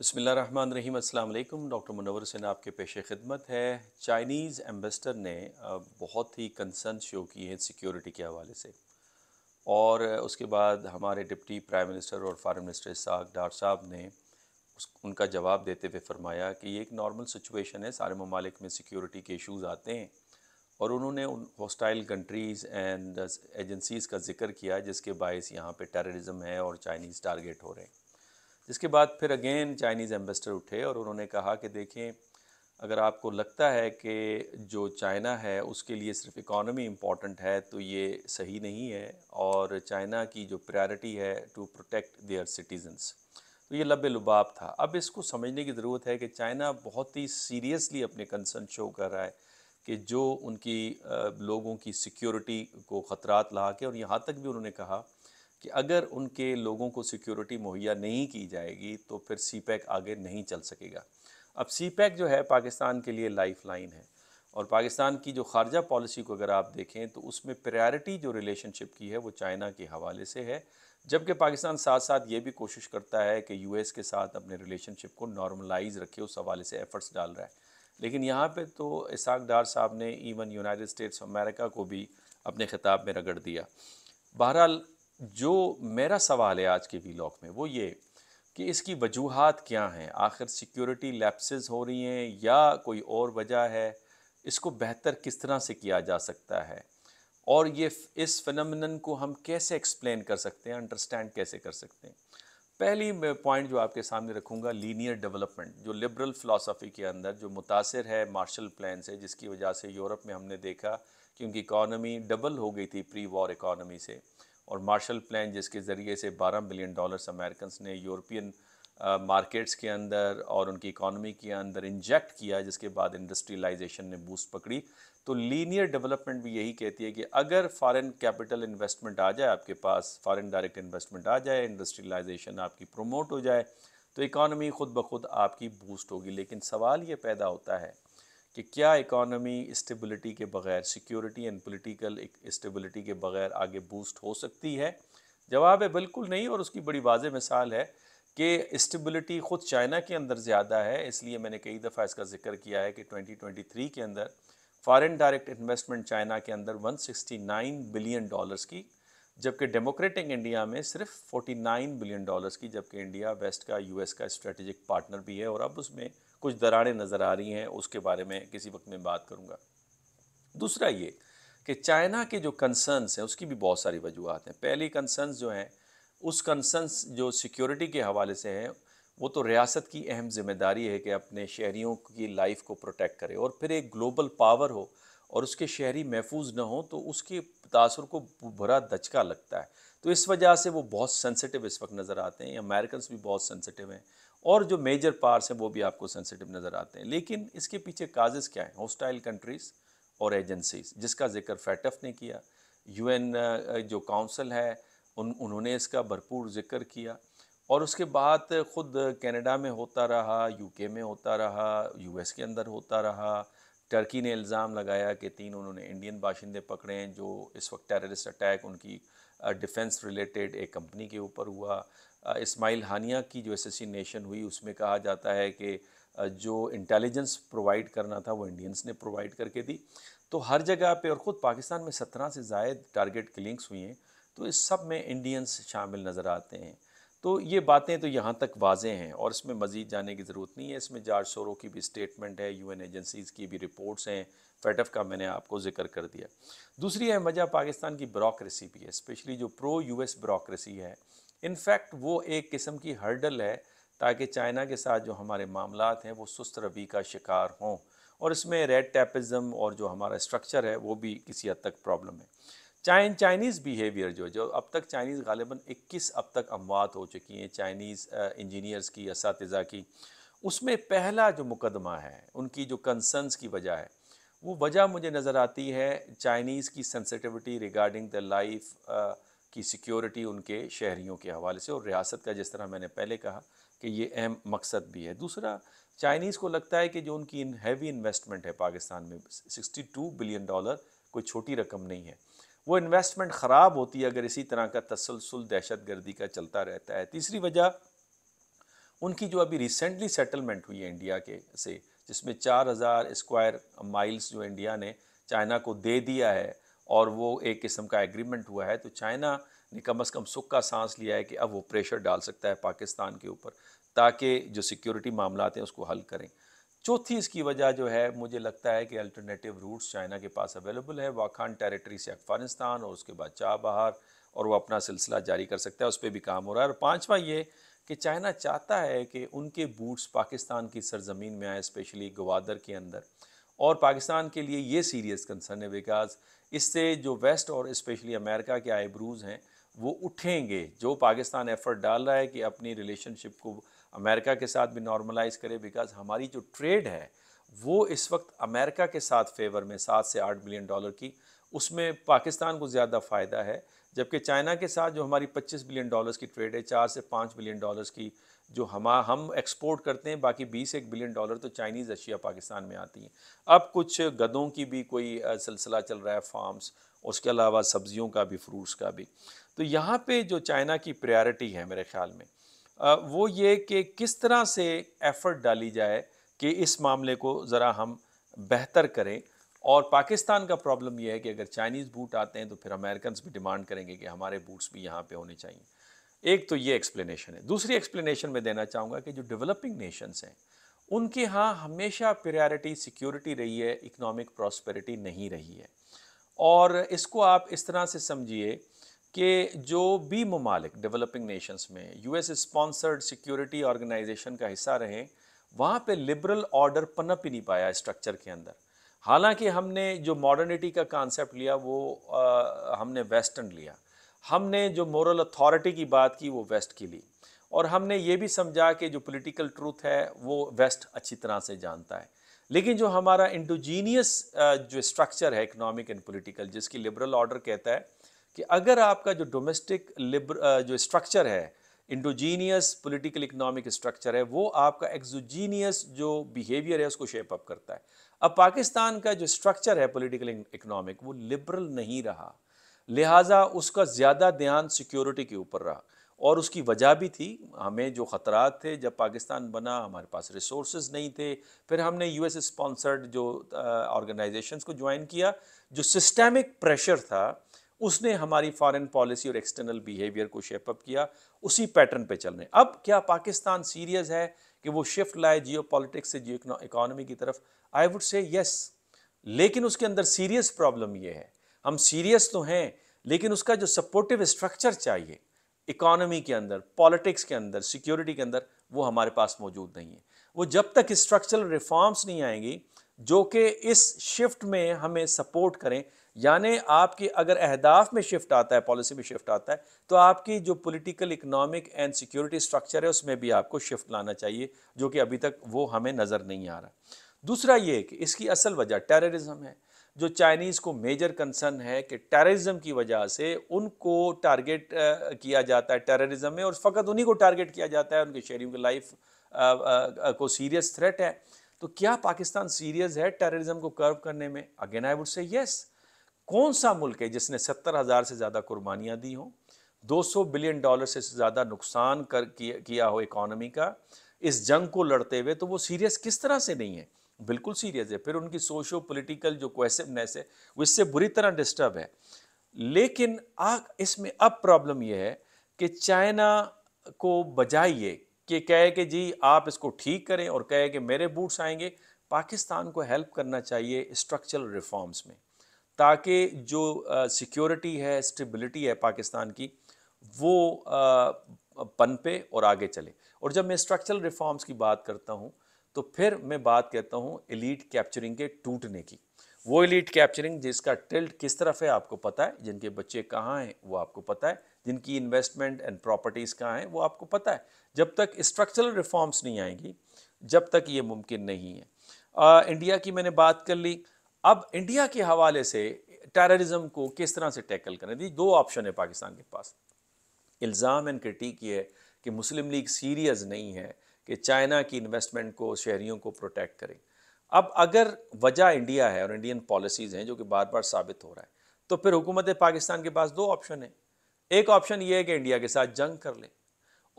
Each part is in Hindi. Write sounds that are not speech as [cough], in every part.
बसमीम अल्लाम डॉक्टर मुनवर हुसैन आपके पेश खिदमत है चाइनीज़ एम्बेसडर ने बहुत ही कंसर्न शो की है सिक्योरिटी के हवाले से और उसके बाद हमारे डिप्टी प्राइम मिनिस्टर और फॉरेन मिनिस्टर साग डार साहब ने उस उनका जवाब देते हुए फरमाया कि ये एक नॉर्मल सिचुएशन है सारे ममालिक में सिक्योरिटी के इशूज़ आते हैं और उन्होंने उन हॉस्टाइल कंट्रीज़ एंड एजेंसीज़ का जिक्र किया जिसके बायस यहाँ पर टेररिज्म है और चाइनीज़ टारगेट हो रहे हैं जिसके बाद फिर अगेन चाइनीज़ एम्बेसडर उठे और उन्होंने कहा कि देखें अगर आपको लगता है कि जो चाइना है उसके लिए सिर्फ इकॉनमी इम्पॉर्टेंट है तो ये सही नहीं है और चाइना की जो प्रायोरिटी है टू प्रोटेक्ट देयर सिटीजन्स तो ये लब लुबाब था अब इसको समझने की ज़रूरत है कि चाइना बहुत ही सीरियसली अपने कंसर्न शो कर रहा है कि जो उनकी लोगों की सिक्योरिटी को ख़तरात ला के और यहाँ तक भी उन्होंने कहा कि अगर उनके लोगों को सिक्योरिटी मुहैया नहीं की जाएगी तो फिर सी आगे नहीं चल सकेगा अब सी जो है पाकिस्तान के लिए लाइफ लाइन है और पाकिस्तान की जो खारजा पॉलिसी को अगर आप देखें तो उसमें प्रायोरिटी जो रिलेशनशिप की है वो चाइना के हवाले से है जबकि पाकिस्तान साथ साथ ये भी कोशिश करता है कि यूएस के साथ अपने रिलेशनशिप को नॉर्मलाइज रखे उस हवाले से एफ़र्ट्स डाल रहा है लेकिन यहाँ पे तो इसाक डार साहब ने इवन यूनाइटेड स्टेट्स अमेरिका को भी अपने ख़िताब में रगड़ दिया बहरहाल जो मेरा सवाल है आज के वीलॉग में वो ये कि इसकी वजूहत क्या हैं आखिर सिक्योरिटी लैप्सेस हो रही हैं या कोई और वजह है इसको बेहतर किस तरह से किया जा सकता है और ये इस फिनमिनन को हम कैसे एक्सप्लेन कर सकते हैं अंडरस्टैंड कैसे कर सकते हैं पहली पॉइंट जो आपके सामने रखूँगा लीनियर डेवलपमेंट जो लिबरल फ़िलासफ़ी के अंदर जो मुतासर है मार्शल प्लान से जिसकी वजह से यूरोप में हमने देखा कि उनकी इकानमी डबल हो गई थी प्री वॉर इकानमी से और मार्शल प्लान जिसके ज़रिए से 12 बिलियन डॉलर्स अमेरिकन ने यूरोपियन मार्केट्स uh, के अंदर और उनकी इकॉनमी के अंदर इंजेक्ट किया जिसके बाद इंडस्ट्रियलाइजेशन ने बूस्ट पकड़ी तो लीनियर डेवलपमेंट भी यही कहती है कि अगर फॉरेन कैपिटल इन्वेस्टमेंट आ जाए आपके पास फॉरेन डायरेक्ट इन्वेस्टमेंट आ जाए इंडस्ट्रियलाइजेशन आपकी प्रोमोट हो जाए तो इकॉनमी ख़ुद ब खुद आपकी बूस्ट होगी लेकिन सवाल ये पैदा होता है कि क्या इकॉनमी स्टेबिलिटी के बगैर सिक्योरिटी एंड पॉलिटिकल स्टेबिलिटी के बगैर आगे बूस्ट हो सकती है जवाब है बिल्कुल नहीं और उसकी बड़ी वाज मिसाल है कि स्टेबिलिटी ख़ुद चाइना के अंदर ज़्यादा है इसलिए मैंने कई दफ़ा इसका जिक्र किया है कि 2023 के अंदर फॉरेन डायरेक्ट इन्वेस्टमेंट चाइना के अंदर 169 बिलियन डॉलर्स की जबकि डेमोक्रेटिक इंडिया में सिर्फ 49 बिलियन डॉलर्स की जबकि इंडिया वेस्ट का यूएस का स्ट्रेटजिक पार्टनर भी है और अब उसमें कुछ दरारें नज़र आ रही हैं उसके बारे में किसी वक्त में बात करूँगा दूसरा ये कि चाइना के जो कंसर्नस हैं उसकी भी बहुत सारी वजूहत हैं पहली कंसर्नस जो हैं उस कंसर्नस जो सिक्योरिटी के हवाले से हैं वो तो रियासत की अहम जिम्मेदारी है कि अपने शहरीों की लाइफ को प्रोटेक्ट करे और फिर एक ग्लोबल पावर हो और उसके शहरी महफूज ना हो तो उसके तासर को भरा दचका लगता है तो इस वजह से वो बहुत सेंसिटिव इस वक्त नज़र आते हैं अमेरिकन भी बहुत सेंसिटिव हैं और जो मेजर पार्स हैं वो भी आपको सेंसिटिव नज़र आते हैं लेकिन इसके पीछे काजेज़ क्या हैं होस्टाइल कंट्रीज़ और एजेंसीज़ जिसका जिक्र फैटफ ने किया यूएन जो काउंसिल है उन उन्होंने इसका भरपूर जिक्र किया और उसके बाद ख़ुद कनाडा में होता रहा यूके में होता रहा यूएस के अंदर होता रहा टर्की ने इल्ज़ाम लगाया कि तीन उन्होंने इंडियन बाशिंदे पकड़े हैं जो इस वक्त टेररिस्ट अटैक उनकी डिफेंस रिलेटेड एक कंपनी के ऊपर हुआ इस्माइल हानिया की जो एसेसिनेशन हुई उसमें कहा जाता है कि जो इंटेलिजेंस प्रोवाइड करना था वो इंडियंस ने प्रोवाइड करके दी तो हर जगह पे और ख़ुद पाकिस्तान में सत्रह से जायद टारगेट किलिंग्स हुई हैं तो इस सब में इंडियंस शामिल नज़र आते हैं तो ये बातें तो यहाँ तक वाजें हैं और इसमें मज़ीद जाने की ज़रूरत नहीं है इसमें जार्ज सोरो की भी स्टेटमेंट है यूएन एजेंसीज़ की भी रिपोर्ट्स हैं फेटफ का मैंने आपको जिक्र कर दिया दूसरी है वजह पाकिस्तान की ब्रोक्रेसी भी है स्पेशली जो प्रो यूएस ब्रोक्रेसी है इनफैक्ट वो एक किस्म की हर्डल है ताकि चाइना के साथ जो हमारे मामला हैं वो सुस्त रवि का शिकार हों और इसमें रेड टैपज़म और जो हमारा स्ट्रक्चर है वो भी किसी हद तक प्रॉब्लम है चाइन चाइनीज़ बिहेवियर जो जो अब तक चाइनीज़ गालिबा 21 अब तक अमवात हो चुकी हैं चाइनीज़ इंजीनियर्स की इस की उसमें पहला जो मुकदमा है उनकी जो कंसर्नस की वजह है वो वजह मुझे नज़र आती है चाइनीज़ की सेंसिटिविटी रिगार्डिंग द लाइफ की सिक्योरिटी उनके शहरीों के हवाले से और रियासत का जिस तरह मैंने पहले कहा कि ये अहम मकसद भी है दूसरा चाइनीज़ को लगता है कि जो उनकी इन हैवी इन्वेस्टमेंट है पाकिस्तान में 62 बिलियन डॉलर कोई छोटी रकम नहीं है वो इन्वेस्टमेंट ख़राब होती है अगर इसी तरह का तसलसल दहशत गर्दी का चलता रहता है तीसरी वजह उनकी जो अभी रिसेंटली सेटलमेंट हुई है इंडिया के से जिसमें चार हज़ार स्क्वायर माइल्स जो इंडिया ने चाइना को दे दिया है और वो एक किस्म का एग्रीमेंट हुआ है तो चाइना ने कम अज़ कम सुख का सांस लिया है कि अब वो प्रेशर डाल सकता है पाकिस्तान के ऊपर ताकि जो सिक्योरिटी मामला हैं उसको हल करें चौथी इसकी वजह जो है मुझे लगता है कि अल्टरनेटिव रूट्स चाइना के पास अवेलेबल है वाखान टेरिटरी से अफगानिस्तान और उसके बाद चाबहार बहार और वो अपना सिलसिला जारी कर सकता है उस पर भी काम हो रहा है और पाँचवा ये कि चाइना चाहता है कि उनके बूट्स पाकिस्तान की सरजमीन में आए स्पेशली गवादर के अंदर और पाकिस्तान के लिए ये सीरियस कंसर्न है बिकॉज इससे जो वेस्ट और इस्पेशली अमेरिका के आईब्रूज़ हैं वो उठेंगे जो पाकिस्तान एफर्ट डाल रहा है कि अपनी रिलेशनशिप को अमेरिका के साथ भी नॉर्मलाइज करे बिकॉज हमारी जो ट्रेड है वो इस वक्त अमेरिका के साथ फेवर में सात से आठ बिलियन डॉलर की उसमें पाकिस्तान को ज़्यादा फ़ायदा है जबकि चाइना के साथ जो हमारी 25 बिलियन डॉलर्स की ट्रेड है चार से पाँच बिलियन डॉलर्स की जो हम हम एक्सपोर्ट करते हैं बाकी बीस एक बिलियन डॉलर तो चाइनीज़ अशिया पाकिस्तान में आती हैं अब कुछ गदों की भी कोई सिलसिला चल रहा है फार्म्स उसके अलावा सब्जियों का भी फ्रूट्स का भी तो यहाँ पे जो चाइना की प्रायोरिटी है मेरे ख्याल में वो ये कि किस तरह से एफ़र्ट डाली जाए कि इस मामले को ज़रा हम बेहतर करें और पाकिस्तान का प्रॉब्लम यह है कि अगर चाइनीज़ बूट आते हैं तो फिर अमेरिकन भी डिमांड करेंगे कि हमारे बूट्स भी यहाँ पे होने चाहिए एक तो ये एक्सप्लेनेशन है दूसरी एक्सप्लेनेशन मैं देना चाहूँगा कि जो डेवलपिंग नेशंस हैं उनके यहाँ हमेशा प्रायोरिटी सिक्योरिटी रही है इकोनॉमिक प्रॉस्पेरिटी नहीं रही है और इसको आप इस तरह से समझिए कि जो भी ममालिक डेवलपिंग नेशंस में यूएस स्पॉन्सर्ड सिक्योरिटी ऑर्गेनाइजेशन का हिस्सा रहे वहाँ पे लिबरल ऑर्डर पनप ही नहीं पाया स्ट्रक्चर के अंदर हालांकि हमने जो मॉडर्निटी का कॉन्सेप्ट लिया वो आ, हमने वेस्टर्न लिया हमने जो मॉरल अथॉरिटी की बात की वो वेस्ट की ली और हमने ये भी समझा कि जो पॉलिटिकल ट्रूथ है वो वेस्ट अच्छी तरह से जानता है लेकिन जो हमारा इंडोजीनियस जो स्ट्रक्चर है इकोनॉमिक एंड पॉलिटिकल जिसकी लिबरल ऑर्डर कहता है कि अगर आपका जो डोमेस्टिक लिबर जो स्ट्रक्चर है इंडोजीनियस पॉलिटिकल इकोनॉमिक स्ट्रक्चर है वो आपका एक्जोजीनियस जो बिहेवियर है उसको शेप अप करता है अब पाकिस्तान का जो स्ट्रक्चर है पॉलिटिकल इकोनॉमिक वो लिबरल नहीं रहा लिहाजा उसका ज़्यादा ध्यान सिक्योरिटी के ऊपर रहा और उसकी वजह भी थी हमें जो ख़तरात थे जब पाकिस्तान बना हमारे पास रिसोर्स नहीं थे फिर हमने यू एस स्पॉन्सर्ड जो ऑर्गेनाइजेशन को ज्वाइन किया जो सिस्टमिक प्रेशर था उसने हमारी फॉरेन पॉलिसी और एक्सटर्नल बिहेवियर को शेपअप किया उसी पैटर्न पे चलने अब क्या पाकिस्तान सीरियस है कि वो शिफ्ट लाए जियो से जियो इकोनॉमी की तरफ आई वुड से यस लेकिन उसके अंदर सीरियस प्रॉब्लम ये है हम सीरियस तो हैं लेकिन उसका जो सपोर्टिव स्ट्रक्चर चाहिए इकोनॉमी के अंदर पॉलिटिक्स के अंदर सिक्योरिटी के अंदर वो हमारे पास मौजूद नहीं है वो जब तक स्ट्रक्चरल रिफॉर्म्स नहीं आएंगी जो कि इस शिफ्ट में हमें सपोर्ट करें यानी आपके अगर अहदाफ में शिफ्ट आता है पॉलिसी में शिफ्ट आता है तो आपकी जो political economic and security structure है उसमें भी आपको शिफ्ट लाना चाहिए जो कि अभी तक वो हमें नज़र नहीं आ रहा दूसरा ये कि इसकी असल वजह टेररिज्म है जो चाइनीज़ को मेजर कंसर्न है कि टेररिज्म की वजह से उनको टारगेट किया जाता है टेररिज्म में और फ़कत उन्हीं को टारगेट किया जाता है उनके शहरीों की लाइफ को सीरियस थ्रेट है तो क्या पाकिस्तान सीरियस है टेररिज्म को कर्व करने में again I would say yes कौन सा मुल्क है जिसने सत्तर हज़ार से ज़्यादा कुर्बानियाँ दी हों 200 बिलियन डॉलर से ज़्यादा नुकसान कर किया, किया हो इकॉनमी का इस जंग को लड़ते हुए तो वो सीरियस किस तरह से नहीं है बिल्कुल सीरियस है फिर उनकी सोशो पोलिटिकल जो क्वेश्चननेस है वो इससे बुरी तरह डिस्टर्ब है लेकिन आ इसमें अब प्रॉब्लम यह है कि चाइना को बजाइए कि कहे कि जी आप इसको ठीक करें और कहे कि मेरे बूट्स आएंगे पाकिस्तान को हेल्प करना चाहिए स्ट्रक्चरल रिफॉर्म्स में ताकि जो सिक्योरिटी है स्टेबिलिटी है पाकिस्तान की वो पनपे और आगे चले और जब मैं स्ट्रक्चरल रिफॉर्म्स की बात करता हूँ तो फिर मैं बात कहता हूँ एलीट कैप्चरिंग के टूटने की वो एलीट कैप्चरिंग जिसका टिल्ट किस तरफ है आपको पता है जिनके बच्चे कहाँ हैं वो आपको पता है जिनकी इन्वेस्टमेंट एंड प्रॉपर्टीज़ कहाँ हैं वो आपको पता है जब तक स्ट्रक्चरल रिफॉर्म्स नहीं आएंगी जब तक ये मुमकिन नहीं है आ, इंडिया की मैंने बात कर ली अब इंडिया के हवाले से टेररिज्म को किस तरह से टैकल करें दी दो ऑप्शन है पाकिस्तान के पास इल्ज़ाम एंड क्रिटिक ये कि मुस्लिम लीग सीरियस नहीं है कि चाइना की इन्वेस्टमेंट को शहरीों को प्रोटेक्ट करें अब अगर वजह इंडिया है और इंडियन पॉलिसीज़ हैं जो कि बार बार साबित हो रहा है तो फिर हुकूमत पाकिस्तान के पास दो ऑप्शन है एक ऑप्शन ये है कि इंडिया के साथ जंग कर ले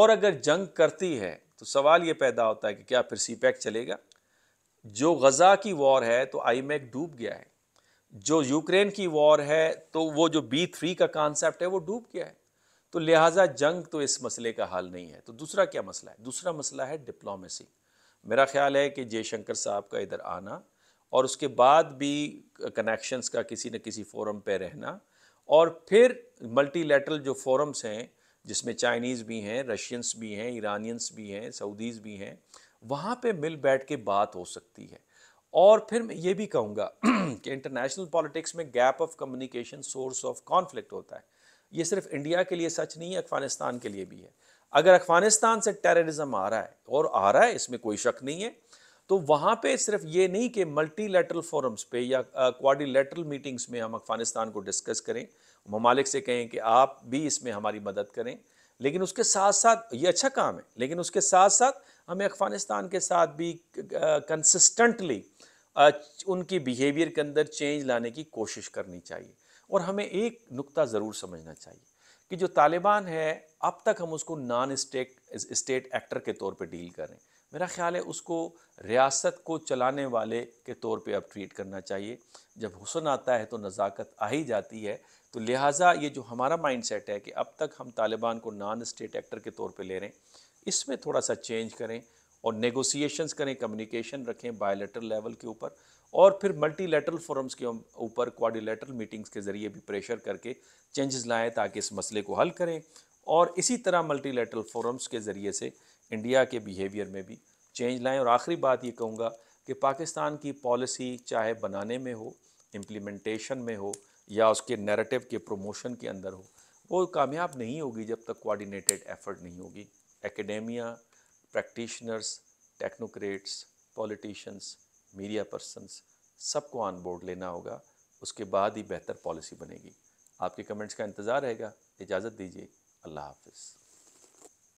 और अगर जंग करती है तो सवाल ये पैदा होता है कि क्या फिर सी पैक चलेगा जो गज़ा की वॉर है तो आई मैक डूब गया है जो यूक्रेन की वॉर है तो वो जो बी थ्री का कॉन्सेप्ट है वो डूब गया है तो लिहाजा जंग तो इस मसले का हल नहीं है तो दूसरा क्या मसला है दूसरा मसला है डिप्लोमेसी मेरा ख्याल है कि जयशंकर साहब का इधर आना और उसके बाद भी कनेक्शंस का किसी न किसी फोरम पे रहना और फिर मल्टीलेटरल जो फोरम्स हैं जिसमें चाइनीज़ भी हैं रशियंस भी हैं ईरानियंस भी हैं सऊदीज़ भी हैं वहाँ पे मिल बैठ के बात हो सकती है और फिर मैं ये भी कहूँगा [clears throat] कि इंटरनेशनल पॉलिटिक्स में gap of communication source of conflict होता है ये सिर्फ इंडिया के लिए सच नहीं है अफगानिस्तान के लिए भी है अगर अफगानिस्तान से टेररिज्म आ रहा है और आ रहा है इसमें कोई शक नहीं है तो वहाँ पे सिर्फ ये नहीं कि मल्टीलेटरल फोरम्स पे या क्वाडिलेटरल मीटिंग्स में हम अफगानिस्तान को डिस्कस करें ममालिक से कहें कि आप भी इसमें हमारी मदद करें लेकिन उसके साथ साथ ये अच्छा काम है लेकिन उसके साथ साथ हमें अफगानिस्तान के साथ भी कंसिस्टेंटली उनकी बिहेवियर के अंदर चेंज लाने की कोशिश करनी चाहिए और हमें एक नुक्ता ज़रूर समझना चाहिए कि जो तालिबान है अब तक हम उसको नॉन स्टेट स्टेट एक्टर के तौर पे डील करें मेरा ख्याल है उसको रियासत को चलाने वाले के तौर पे अब ट्रीट करना चाहिए जब हुसन आता है तो नज़ाकत आ ही जाती है तो लिहाजा ये जो हमारा माइंडसेट है कि अब तक हम तालिबान को नॉन स्टेट एक्टर के तौर पे ले रहे हैं इसमें थोड़ा सा चेंज करें और नेगोशिएशंस करें कम्युनिकेशन रखें बायोलेटरल लेवल के ऊपर और फिर मल्टीलेटरल फोरम्स के ऊपर क्वाडिलेटरल मीटिंग्स के ज़रिए भी प्रेशर करके चेंजेस लाएँ ताकि इस मसले को हल करें और इसी तरह मल्टीलेटरल फोरम्स के ज़रिए से इंडिया के बिहेवियर में भी चेंज लाएँ और आखिरी बात ये कहूँगा कि पाकिस्तान की पॉलिसी चाहे बनाने में हो इम्प्लीमेंटेशन में हो या उसके नैरेटिव के प्रोमोशन के अंदर हो वो कामयाब नहीं होगी जब तक कोऑर्डिनेटेड एफर्ट नहीं होगी academia practitioners technocrats politicians media persons सबको ऑन बोर्ड लेना होगा उसके बाद ही बेहतर पॉलिसी बनेगी आपके कमेंट्स का इंतज़ार रहेगा इजाज़त दीजिए अल्लाह हाफिज़